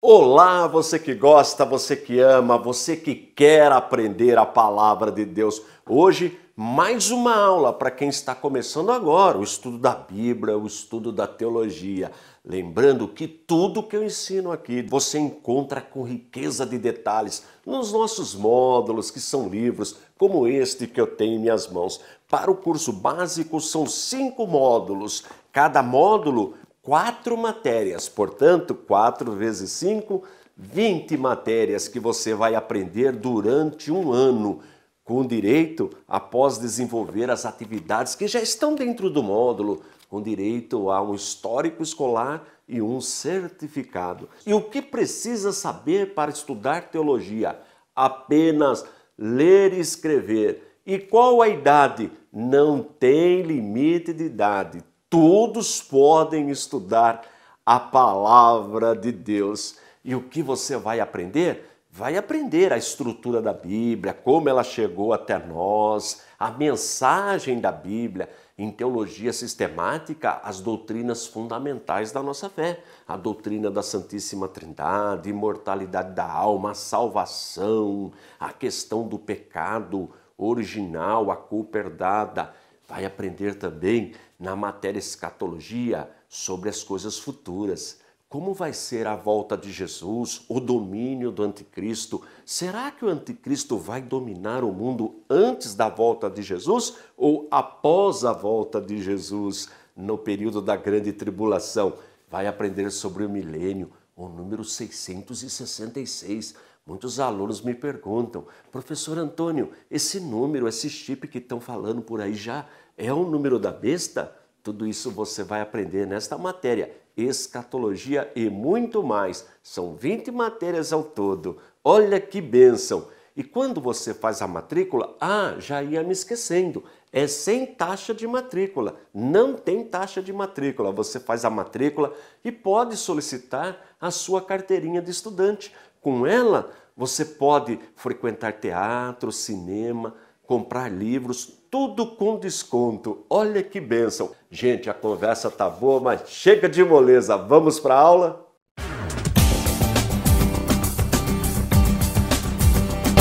Olá, você que gosta, você que ama, você que quer aprender a palavra de Deus. Hoje, mais uma aula para quem está começando agora o estudo da Bíblia, o estudo da teologia. Lembrando que tudo que eu ensino aqui você encontra com riqueza de detalhes nos nossos módulos, que são livros como este que eu tenho em minhas mãos. Para o curso básico, são cinco módulos. Cada módulo quatro matérias, portanto, quatro vezes cinco, 20 matérias que você vai aprender durante um ano, com direito, após desenvolver as atividades que já estão dentro do módulo, com direito a um histórico escolar e um certificado. E o que precisa saber para estudar teologia? Apenas ler e escrever. E qual a idade? Não tem limite de idade. Todos podem estudar a palavra de Deus. E o que você vai aprender? Vai aprender a estrutura da Bíblia, como ela chegou até nós, a mensagem da Bíblia, em teologia sistemática, as doutrinas fundamentais da nossa fé, a doutrina da Santíssima Trindade, imortalidade da alma, a salvação, a questão do pecado original, a culpa herdada. Vai aprender também na matéria escatologia sobre as coisas futuras. Como vai ser a volta de Jesus, o domínio do anticristo? Será que o anticristo vai dominar o mundo antes da volta de Jesus ou após a volta de Jesus, no período da grande tribulação? Vai aprender sobre o milênio, o número 666. Muitos alunos me perguntam, professor Antônio, esse número, esse chip que estão falando por aí já é o número da besta? Tudo isso você vai aprender nesta matéria. Escatologia e muito mais. São 20 matérias ao todo. Olha que bênção! E quando você faz a matrícula, ah, já ia me esquecendo, é sem taxa de matrícula. Não tem taxa de matrícula. Você faz a matrícula e pode solicitar a sua carteirinha de estudante. Com ela, você pode frequentar teatro, cinema, comprar livros, tudo com desconto. Olha que benção. Gente, a conversa tá boa, mas chega de moleza. Vamos para aula?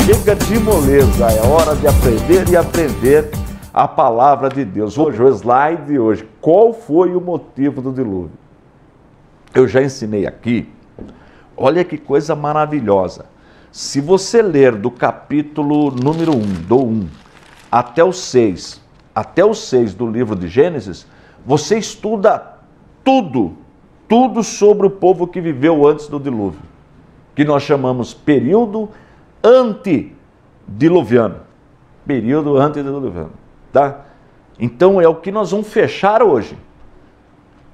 Chega de moleza, é hora de aprender e aprender a palavra de Deus. Hoje, o slide de hoje, qual foi o motivo do dilúvio? Eu já ensinei aqui, olha que coisa maravilhosa. Se você ler do capítulo número 1, do 1 até o 6, até o 6 do livro de Gênesis, você estuda tudo, tudo sobre o povo que viveu antes do dilúvio, que nós chamamos período antediluviano. Período antediluviano, tá? Então é o que nós vamos fechar hoje.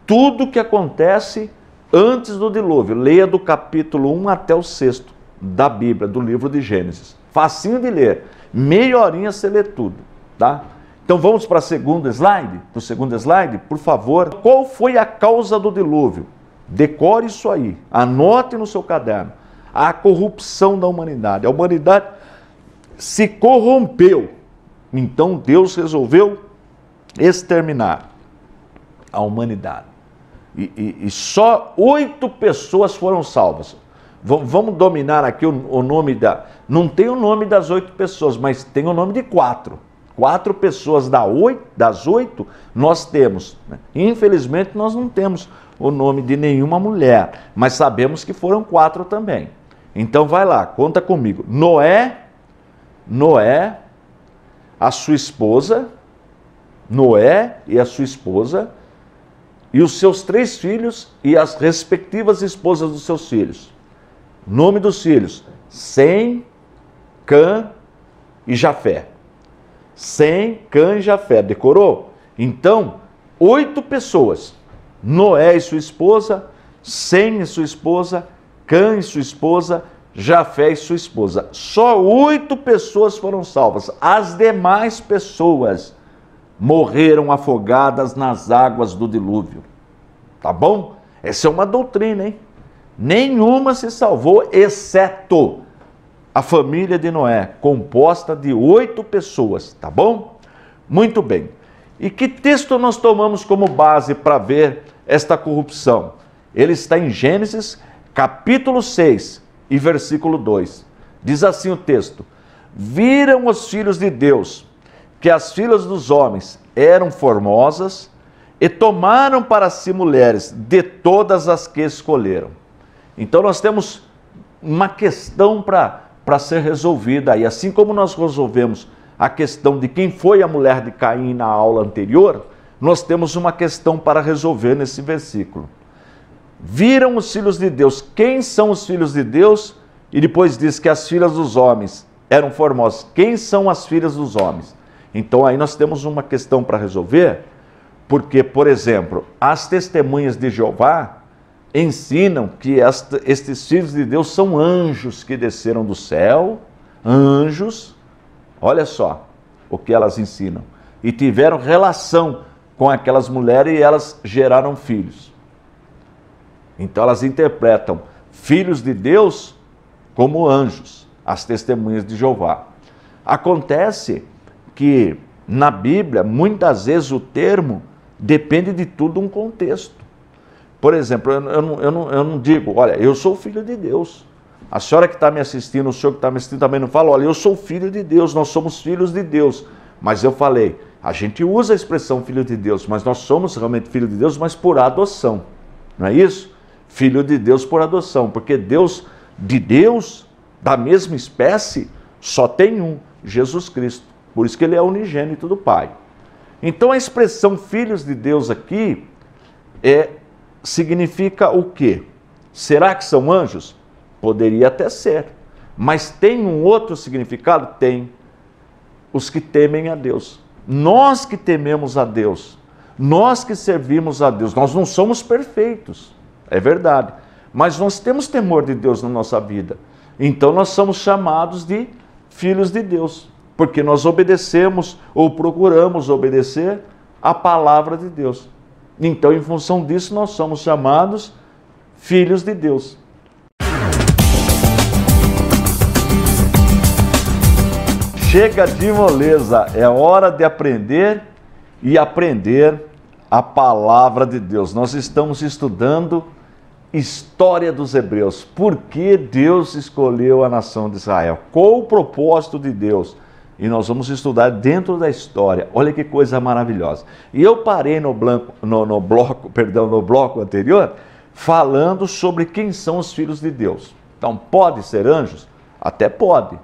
Tudo que acontece antes do dilúvio. Leia do capítulo 1 até o 6 da Bíblia, do livro de Gênesis. Facinho de ler. Meia horinha você lê tudo, tá? Então vamos para a segunda slide? Para o segundo slide, por favor. Qual foi a causa do dilúvio? Decore isso aí, anote no seu caderno. A corrupção da humanidade. A humanidade se corrompeu. Então Deus resolveu exterminar a humanidade. E, e, e só oito pessoas foram salvas. Vamos dominar aqui o nome da. Não tem o nome das oito pessoas, mas tem o nome de quatro. Quatro pessoas das oito nós temos. Né? Infelizmente, nós não temos o nome de nenhuma mulher, mas sabemos que foram quatro também. Então vai lá, conta comigo. Noé, Noé, a sua esposa, Noé e a sua esposa, e os seus três filhos e as respectivas esposas dos seus filhos. Nome dos filhos: Sem, Cã e Jafé. Sem, Cã e Jafé. Decorou? Então, oito pessoas: Noé e sua esposa, Sem e sua esposa, Cã e sua esposa, Jafé e sua esposa. Só oito pessoas foram salvas. As demais pessoas morreram afogadas nas águas do dilúvio. Tá bom? Essa é uma doutrina, hein? nenhuma se salvou, exceto a família de Noé, composta de oito pessoas, tá bom? Muito bem. E que texto nós tomamos como base para ver esta corrupção? Ele está em Gênesis, capítulo 6 e versículo 2. Diz assim o texto: Viram os filhos de Deus que as filhas dos homens eram formosas e tomaram para si mulheres de todas as que escolheram. Então nós temos uma questão para ser resolvida. E assim como nós resolvemos a questão de quem foi a mulher de Caim na aula anterior, nós temos uma questão para resolver nesse versículo. Viram os filhos de Deus, quem são os filhos de Deus? E depois diz que as filhas dos homens eram formosas. Quem são as filhas dos homens? Então aí nós temos uma questão para resolver, porque, por exemplo, as testemunhas de Jeová ensinam que esta, estes filhos de Deus são anjos que desceram do céu, anjos, olha só o que elas ensinam, e tiveram relação com aquelas mulheres e elas geraram filhos. Então elas interpretam filhos de Deus como anjos, as testemunhas de Jeová. Acontece que na Bíblia, muitas vezes o termo depende de tudo um contexto. Por exemplo, eu, eu, não, eu, não, eu não digo, olha, eu sou filho de Deus. A senhora que está me assistindo, o senhor que está me assistindo também não fala, olha, eu sou filho de Deus, nós somos filhos de Deus. Mas eu falei, a gente usa a expressão filho de Deus, mas nós somos realmente filho de Deus, mas por adoção. Não é isso? Filho de Deus por adoção, porque Deus, de Deus, da mesma espécie, só tem um, Jesus Cristo. Por isso que ele é unigênito do Pai. Então a expressão filhos de Deus aqui é significa o quê? Será que são anjos? Poderia até ser. Mas tem um outro significado? Tem. Os que temem a Deus. Nós que tememos a Deus. Nós que servimos a Deus. Nós não somos perfeitos. É verdade. Mas nós temos temor de Deus na nossa vida. Então nós somos chamados de filhos de Deus. Porque nós obedecemos ou procuramos obedecer a palavra de Deus. Então, em função disso, nós somos chamados filhos de Deus. Chega de moleza, é hora de aprender e aprender a palavra de Deus. Nós estamos estudando história dos hebreus. Por que Deus escolheu a nação de Israel? Qual o propósito de Deus? E nós vamos estudar dentro da história. Olha que coisa maravilhosa. E eu parei no, blanco, no, no bloco, perdão, no bloco anterior, falando sobre quem são os filhos de Deus. Então, pode ser anjos? Até pode.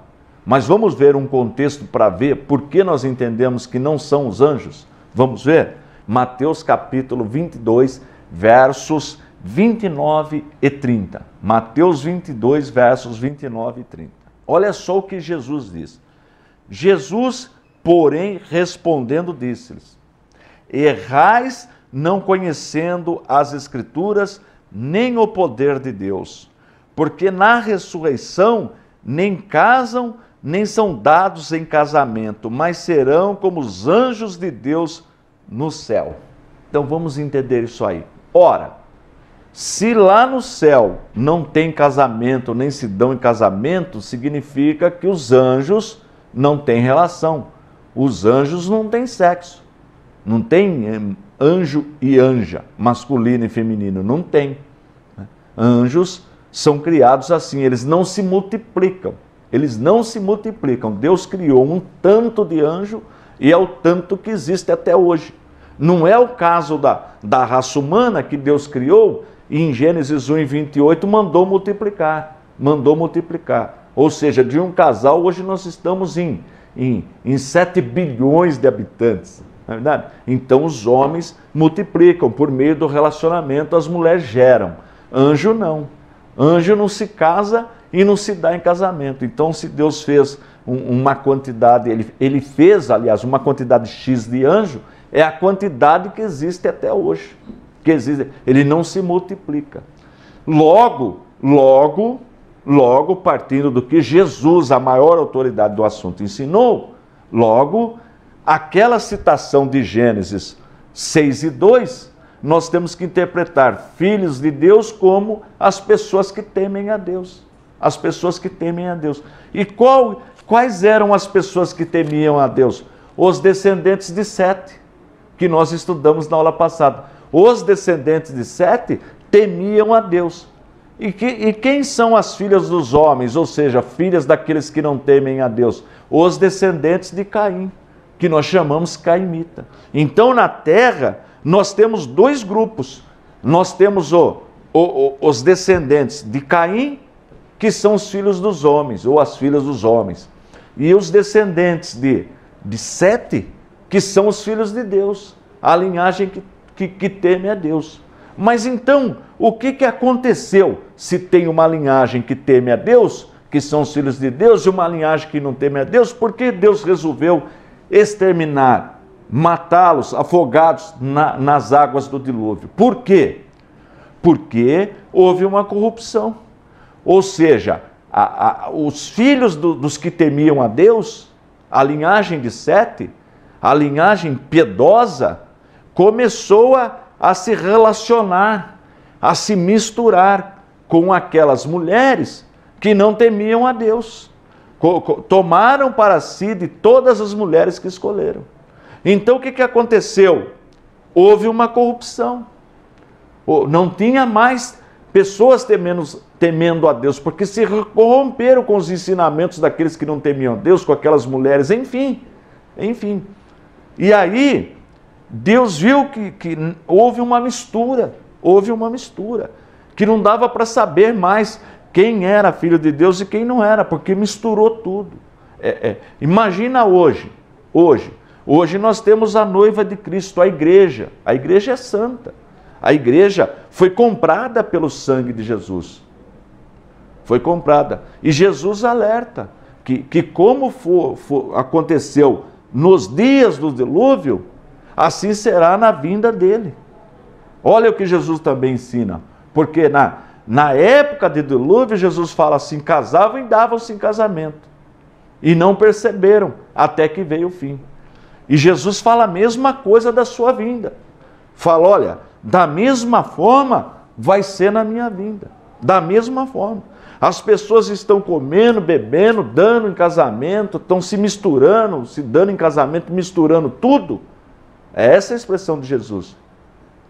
Mas vamos ver um contexto para ver por que nós entendemos que não são os anjos? Vamos ver? Mateus capítulo 22, versos 29 e 30. Mateus 22, versos 29 e 30. Olha só o que Jesus diz. Jesus, porém, respondendo, disse-lhes: Errais não conhecendo as Escrituras nem o poder de Deus, porque na ressurreição nem casam, nem são dados em casamento, mas serão como os anjos de Deus no céu. Então vamos entender isso aí. Ora, se lá no céu não tem casamento, nem se dão em casamento, significa que os anjos não tem relação. Os anjos não têm sexo. Não tem hum, anjo e anja, masculino e feminino. Não tem. Né? Anjos são criados assim, eles não se multiplicam. Eles não se multiplicam. Deus criou um tanto de anjo e é o tanto que existe até hoje. Não é o caso da, da raça humana que Deus criou e em Gênesis 1 e 28 mandou multiplicar. Mandou multiplicar. Ou seja, de um casal, hoje nós estamos em, em, em 7 bilhões de habitantes. Não é verdade? Então os homens multiplicam por meio do relacionamento, as mulheres geram. Anjo não. Anjo não se casa e não se dá em casamento. Então, se Deus fez uma quantidade, ele, ele fez, aliás, uma quantidade X de anjo, é a quantidade que existe até hoje. Que existe, ele não se multiplica. Logo, logo, Logo, partindo do que Jesus, a maior autoridade do assunto, ensinou, logo, aquela citação de Gênesis 6 e 2, nós temos que interpretar filhos de Deus como as pessoas que temem a Deus. As pessoas que temem a Deus. E qual, quais eram as pessoas que temiam a Deus? Os descendentes de Sete, que nós estudamos na aula passada. Os descendentes de Sete temiam a Deus. E, que, e, quem são as filhas dos homens, ou seja, filhas daqueles que não temem a Deus? Os descendentes de Caim, que nós chamamos caimita. Então, na terra, nós temos dois grupos. Nós temos o, o, o, os descendentes de Caim, que são os filhos dos homens, ou as filhas dos homens. E os descendentes de, de Sete, que são os filhos de Deus, a linhagem que, que, que teme a Deus. Mas então, o que, que aconteceu se tem uma linhagem que teme a Deus, que são os filhos de Deus, e uma linhagem que não teme a Deus? Por que Deus resolveu exterminar, matá-los afogados na, nas águas do dilúvio? Por quê? Porque houve uma corrupção. Ou seja, a, a, os filhos do, dos que temiam a Deus, a linhagem de Sete, a linhagem piedosa, começou a a se relacionar, a se misturar com aquelas mulheres que não temiam a Deus. Tomaram para si de todas as mulheres que escolheram. Então o que, que aconteceu? Houve uma corrupção. Não tinha mais pessoas temendo, temendo a Deus, porque se corromperam com os ensinamentos daqueles que não temiam a Deus, com aquelas mulheres, enfim. Enfim. E aí, Deus viu que, que houve uma mistura, houve uma mistura, que não dava para saber mais quem era filho de Deus e quem não era, porque misturou tudo. É, é. Imagina hoje, hoje, hoje nós temos a noiva de Cristo, a igreja. A igreja é santa. A igreja foi comprada pelo sangue de Jesus. Foi comprada. E Jesus alerta que, que como for, for, aconteceu nos dias do dilúvio, assim será na vinda dele. Olha o que Jesus também ensina, porque na, na época de dilúvio, Jesus fala assim: casavam e davam-se em casamento, e não perceberam até que veio o fim. E Jesus fala a mesma coisa da sua vinda. Fala: olha, da mesma forma vai ser na minha vinda, da mesma forma. As pessoas estão comendo, bebendo, dando em casamento, estão se misturando, se dando em casamento, misturando tudo é essa a expressão de Jesus.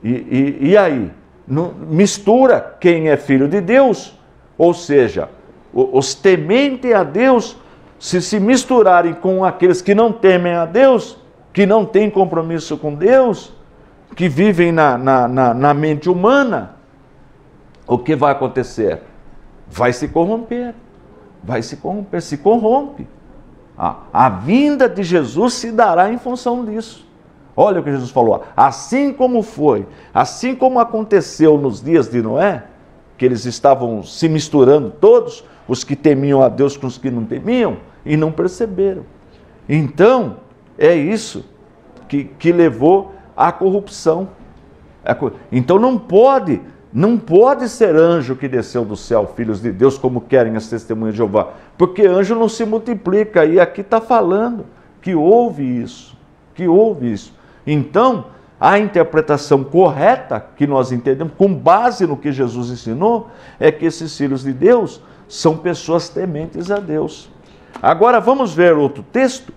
E, e, e aí? No, mistura quem é filho de Deus, ou seja, os tementes a Deus, se se misturarem com aqueles que não temem a Deus, que não têm compromisso com Deus, que vivem na, na, na, na mente humana, o que vai acontecer? Vai se corromper. Vai se corromper, se corrompe. A, a vinda de Jesus se dará em função disso. Olha o que Jesus falou: assim como foi, assim como aconteceu nos dias de Noé, que eles estavam se misturando todos, os que temiam a Deus com os que não temiam, e não perceberam. Então, é isso que, que levou à corrupção. Então não pode, não pode ser anjo que desceu do céu, filhos de Deus, como querem as testemunhas de Jeová, porque anjo não se multiplica, e aqui está falando que houve isso, que houve isso. Então, a interpretação correta que nós entendemos, com base no que Jesus ensinou, é que esses filhos de Deus são pessoas tementes a Deus. Agora vamos ver outro texto,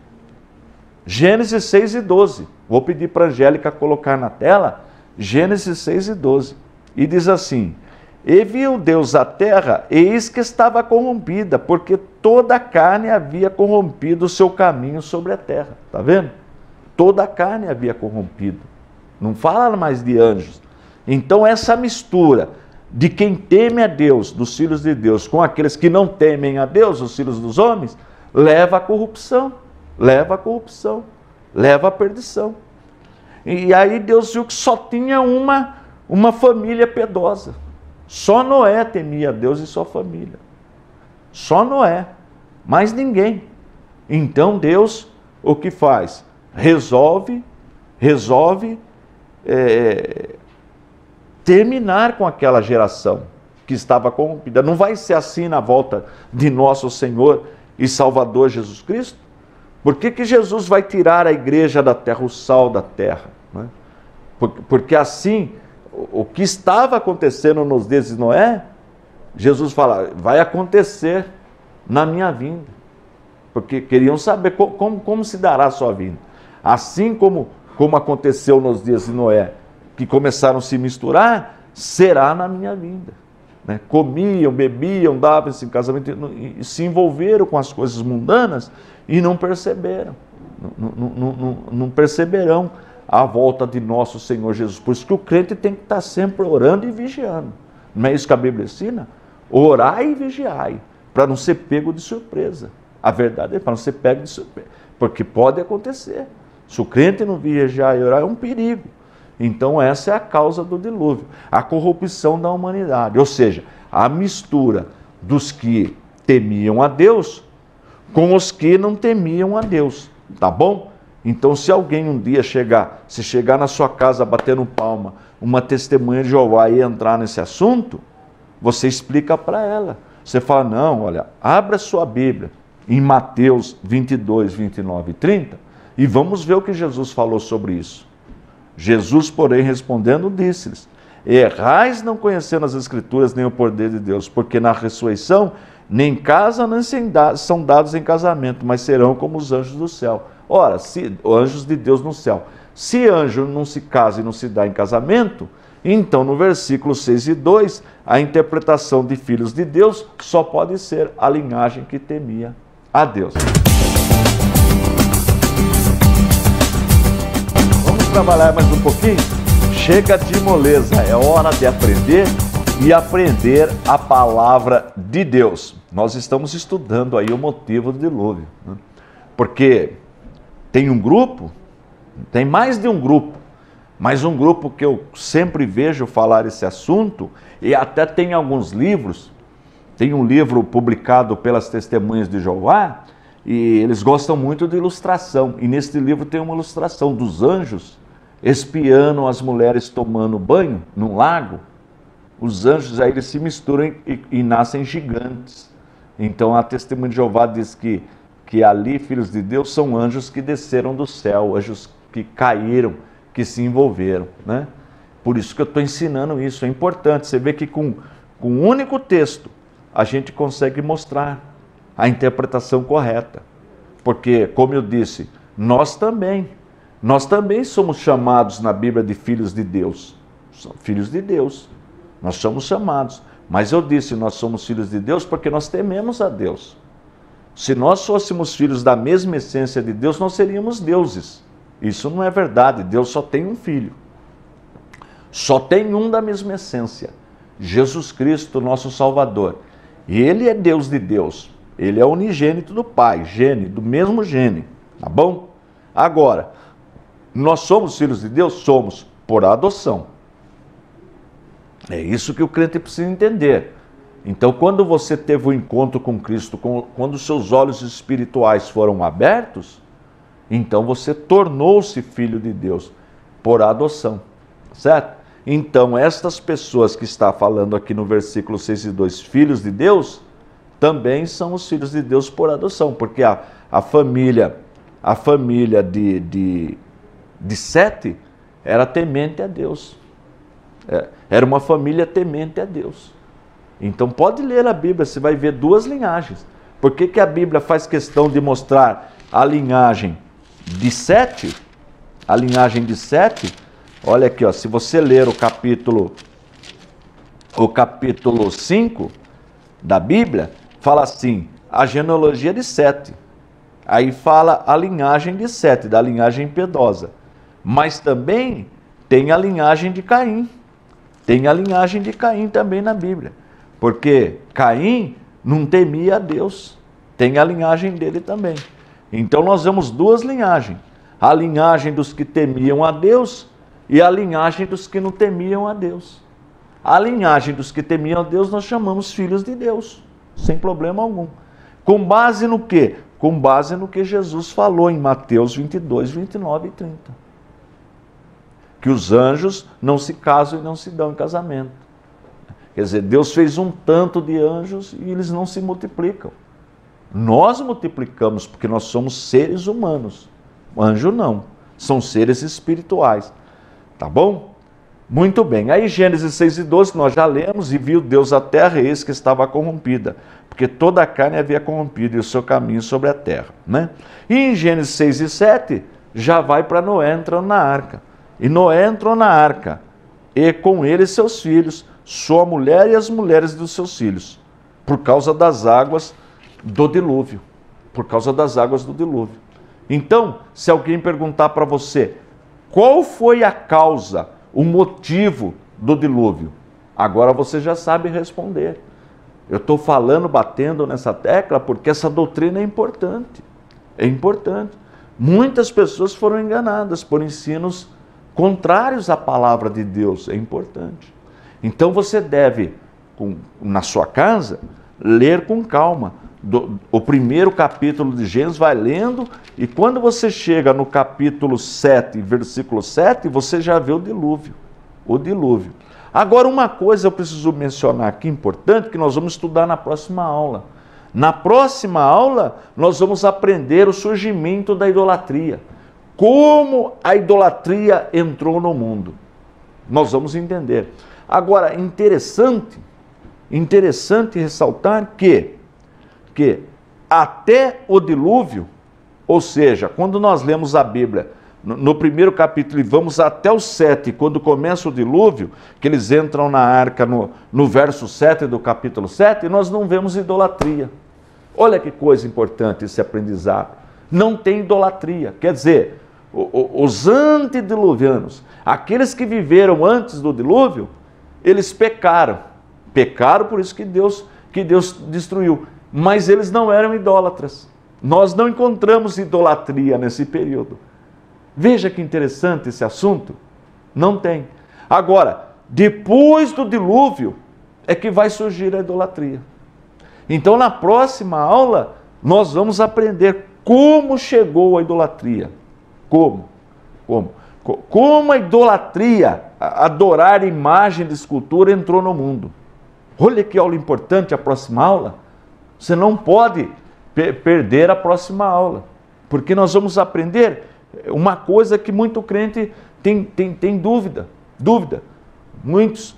Gênesis 6 e 12. Vou pedir para a Angélica colocar na tela Gênesis 6 e 12. E diz assim: E viu Deus a terra, eis que estava corrompida, porque toda a carne havia corrompido o seu caminho sobre a terra. Está vendo? toda a carne havia corrompido. Não fala mais de anjos. Então, essa mistura de quem teme a Deus, dos filhos de Deus, com aqueles que não temem a Deus, os filhos dos homens, leva à corrupção, leva à corrupção, leva à perdição. E aí Deus viu que só tinha uma, uma família piedosa. Só Noé temia a Deus e sua família. Só Noé, mais ninguém. Então Deus o que faz? resolve, resolve é, terminar com aquela geração que estava corrompida. Não vai ser assim na volta de nosso Senhor e Salvador Jesus Cristo? Por que, que Jesus vai tirar a igreja da terra, o sal da terra? Né? Porque, porque assim, o que estava acontecendo nos dias de Noé, Jesus fala, vai acontecer na minha vinda. Porque queriam saber como, como, como se dará a sua vinda. Assim como, como aconteceu nos dias de Noé, que começaram a se misturar, será na minha vinda. Né? Comiam, bebiam, davam-se em casamento, e se envolveram com as coisas mundanas e não perceberam. Não, não, não, não perceberão a volta de nosso Senhor Jesus. Por isso que o crente tem que estar sempre orando e vigiando. Não é isso que a Bíblia ensina? Orai e vigiai, para não ser pego de surpresa. A verdade é para não ser pego de surpresa, porque pode acontecer. Se o crente não viajar e orar, é um perigo. Então, essa é a causa do dilúvio, a corrupção da humanidade. Ou seja, a mistura dos que temiam a Deus com os que não temiam a Deus. Tá bom? Então, se alguém um dia chegar, se chegar na sua casa batendo palma, uma testemunha de Jeová e entrar nesse assunto, você explica para ela. Você fala: não, olha, abra sua Bíblia em Mateus 22, 29 e 30 e vamos ver o que Jesus falou sobre isso. Jesus, porém, respondendo, disse-lhes: Errais não conhecendo as Escrituras nem o poder de Deus, porque na ressurreição nem casa nem são dados em casamento, mas serão como os anjos do céu. Ora, se anjos de Deus no céu. Se anjo não se casa e não se dá em casamento, então no versículo 6 e 2, a interpretação de filhos de Deus só pode ser a linhagem que temia a Deus. trabalhar mais um pouquinho? Chega de moleza, é hora de aprender e aprender a palavra de Deus. Nós estamos estudando aí o motivo do dilúvio, né? porque tem um grupo, tem mais de um grupo, mas um grupo que eu sempre vejo falar esse assunto e até tem alguns livros. Tem um livro publicado pelas Testemunhas de Jeová, e eles gostam muito de ilustração. E neste livro tem uma ilustração dos anjos espiando as mulheres tomando banho num lago, os anjos aí eles se misturam e, e nascem gigantes. Então a testemunha de Jeová diz que, que ali, filhos de Deus, são anjos que desceram do céu, anjos que caíram, que se envolveram. Né? Por isso que eu estou ensinando isso, é importante. Você vê que com, com um único texto a gente consegue mostrar a interpretação correta. Porque, como eu disse, nós também nós também somos chamados na Bíblia de filhos de Deus. Filhos de Deus. Nós somos chamados. Mas eu disse, nós somos filhos de Deus porque nós tememos a Deus. Se nós fôssemos filhos da mesma essência de Deus, nós seríamos deuses. Isso não é verdade. Deus só tem um filho. Só tem um da mesma essência. Jesus Cristo, nosso Salvador. E ele é Deus de Deus. Ele é unigênito do Pai, gene, do mesmo gene, tá bom? Agora, nós somos filhos de Deus? Somos, por adoção. É isso que o crente precisa entender. Então, quando você teve o um encontro com Cristo, quando seus olhos espirituais foram abertos, então você tornou-se filho de Deus por adoção, certo? Então, estas pessoas que está falando aqui no versículo 6 e 2, filhos de Deus, também são os filhos de Deus por adoção, porque a, a família, a família de, de de Sete era temente a Deus. É, era uma família temente a Deus. Então pode ler a Bíblia, você vai ver duas linhagens. Por que, que a Bíblia faz questão de mostrar a linhagem de Sete? A linhagem de Sete, olha aqui, ó, se você ler o capítulo o capítulo 5 da Bíblia, fala assim: a genealogia de Sete. Aí fala a linhagem de Sete, da linhagem piedosa. Mas também tem a linhagem de Caim. Tem a linhagem de Caim também na Bíblia. Porque Caim não temia a Deus. Tem a linhagem dele também. Então nós vemos duas linhagens: a linhagem dos que temiam a Deus e a linhagem dos que não temiam a Deus. A linhagem dos que temiam a Deus nós chamamos filhos de Deus, sem problema algum. Com base no quê? Com base no que Jesus falou em Mateus 22, 29 e 30 que os anjos não se casam e não se dão em casamento. Quer dizer, Deus fez um tanto de anjos e eles não se multiplicam. Nós multiplicamos porque nós somos seres humanos. Anjo não, são seres espirituais. Tá bom? Muito bem. Aí Gênesis 6 e 12 nós já lemos e viu Deus a terra eis que estava corrompida, porque toda a carne havia corrompido e o seu caminho sobre a terra, né? E em Gênesis 6 e 7 já vai para Noé entrando na arca. E Noé entrou na arca, e com ele seus filhos, sua mulher e as mulheres dos seus filhos, por causa das águas do dilúvio. Por causa das águas do dilúvio. Então, se alguém perguntar para você qual foi a causa, o motivo do dilúvio, agora você já sabe responder. Eu estou falando, batendo nessa tecla, porque essa doutrina é importante. É importante. Muitas pessoas foram enganadas por ensinos contrários à palavra de Deus. É importante. Então você deve, com, na sua casa, ler com calma. Do, o primeiro capítulo de Gênesis vai lendo, e quando você chega no capítulo 7, versículo 7, você já vê o dilúvio. O dilúvio. Agora, uma coisa eu preciso mencionar aqui importante que nós vamos estudar na próxima aula. Na próxima aula, nós vamos aprender o surgimento da idolatria como a idolatria entrou no mundo. Nós vamos entender. Agora, interessante, interessante ressaltar que, que até o dilúvio, ou seja, quando nós lemos a Bíblia no, no primeiro capítulo e vamos até o 7, quando começa o dilúvio, que eles entram na arca no, no verso 7 do capítulo 7, nós não vemos idolatria. Olha que coisa importante esse aprendizado. Não tem idolatria. Quer dizer, os antediluvianos, aqueles que viveram antes do dilúvio, eles pecaram. Pecaram por isso que Deus, que Deus destruiu. Mas eles não eram idólatras. Nós não encontramos idolatria nesse período. Veja que interessante esse assunto. Não tem. Agora, depois do dilúvio é que vai surgir a idolatria. Então, na próxima aula, nós vamos aprender como chegou a idolatria. Como? Como? Como a idolatria, adorar imagem de escultura entrou no mundo. Olha que aula importante a próxima aula. Você não pode perder a próxima aula, porque nós vamos aprender uma coisa que muito crente tem, tem, tem dúvida. Dúvida. Muitos.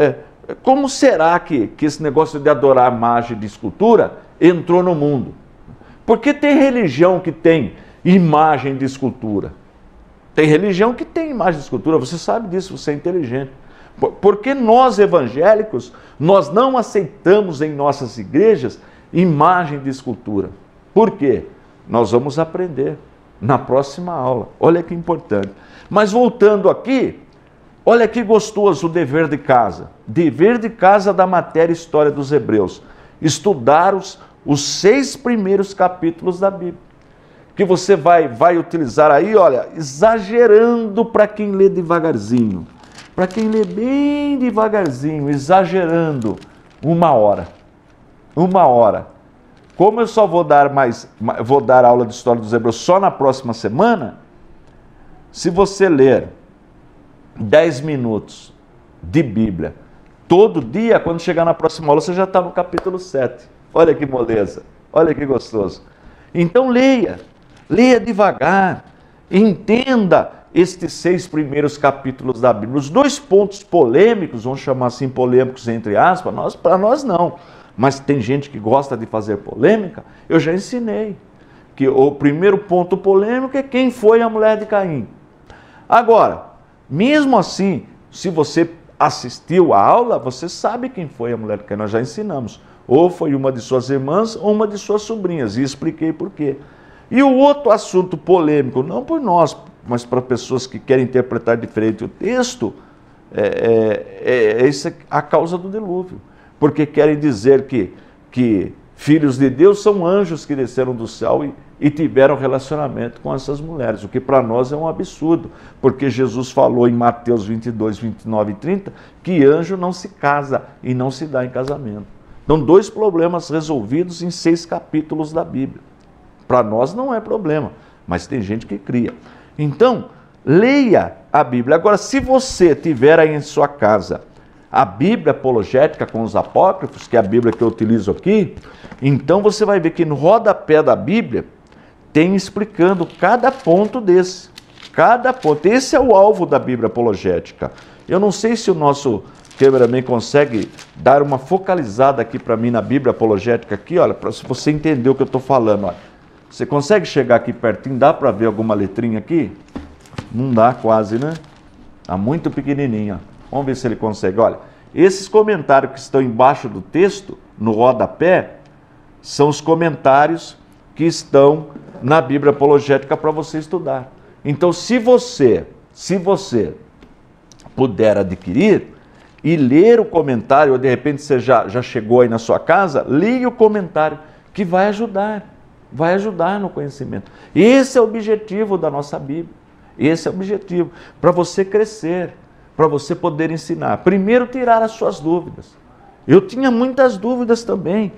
É, como será que, que esse negócio de adorar imagem de escultura entrou no mundo? Porque tem religião que tem imagem de escultura. Tem religião que tem imagem de escultura, você sabe disso, você é inteligente. Porque nós evangélicos, nós não aceitamos em nossas igrejas imagem de escultura. Por quê? Nós vamos aprender na próxima aula. Olha que importante. Mas voltando aqui, olha que gostoso o dever de casa. Dever de casa da matéria História dos Hebreus. Estudar os, os seis primeiros capítulos da Bíblia que você vai, vai utilizar aí, olha, exagerando para quem lê devagarzinho. Para quem lê bem devagarzinho, exagerando, uma hora. Uma hora. Como eu só vou dar mais, vou dar aula de história dos hebreus só na próxima semana, se você ler 10 minutos de Bíblia todo dia, quando chegar na próxima aula, você já está no capítulo 7. Olha que moleza, olha que gostoso. Então leia, Leia devagar, entenda estes seis primeiros capítulos da Bíblia. Os dois pontos polêmicos, vamos chamar assim polêmicos entre aspas, nós, para nós não, mas tem gente que gosta de fazer polêmica, eu já ensinei que o primeiro ponto polêmico é quem foi a mulher de Caim. Agora, mesmo assim, se você assistiu a aula, você sabe quem foi a mulher de Caim, nós já ensinamos. Ou foi uma de suas irmãs ou uma de suas sobrinhas, e expliquei por quê. E o outro assunto polêmico, não por nós, mas para pessoas que querem interpretar diferente o texto, é, é, é, é a causa do dilúvio. Porque querem dizer que, que filhos de Deus são anjos que desceram do céu e, e tiveram relacionamento com essas mulheres, o que para nós é um absurdo, porque Jesus falou em Mateus 22, 29 e 30 que anjo não se casa e não se dá em casamento. Então, dois problemas resolvidos em seis capítulos da Bíblia. Para nós não é problema, mas tem gente que cria. Então, leia a Bíblia. Agora, se você tiver aí em sua casa a Bíblia apologética com os apócrifos, que é a Bíblia que eu utilizo aqui, então você vai ver que no rodapé da Bíblia tem explicando cada ponto desse. Cada ponto. Esse é o alvo da Bíblia apologética. Eu não sei se o nosso cameraman consegue dar uma focalizada aqui para mim na Bíblia apologética aqui, olha, para você entender o que eu estou falando. Olha. Você consegue chegar aqui pertinho? Dá para ver alguma letrinha aqui? Não dá quase, né? Está muito pequenininha. Vamos ver se ele consegue. Olha, esses comentários que estão embaixo do texto, no rodapé, são os comentários que estão na Bíblia Apologética para você estudar. Então, se você, se você puder adquirir e ler o comentário, ou de repente você já, já chegou aí na sua casa, leia o comentário, que vai ajudar vai ajudar no conhecimento. Esse é o objetivo da nossa Bíblia. Esse é o objetivo. Para você crescer, para você poder ensinar. Primeiro, tirar as suas dúvidas. Eu tinha muitas dúvidas também.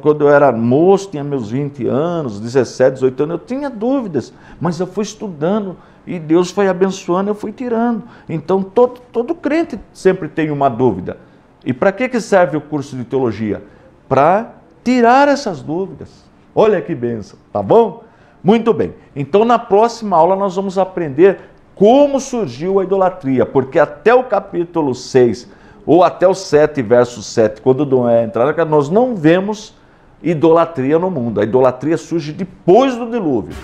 Quando eu era moço, tinha meus 20 anos, 17, 18 anos, eu tinha dúvidas, mas eu fui estudando e Deus foi abençoando, eu fui tirando. Então, todo, todo crente sempre tem uma dúvida. E para que, que serve o curso de teologia? Para tirar essas dúvidas. Olha que benção, tá bom? Muito bem. Então na próxima aula nós vamos aprender como surgiu a idolatria, porque até o capítulo 6 ou até o 7 verso 7, quando é entrar, nós não vemos idolatria no mundo. A idolatria surge depois do dilúvio.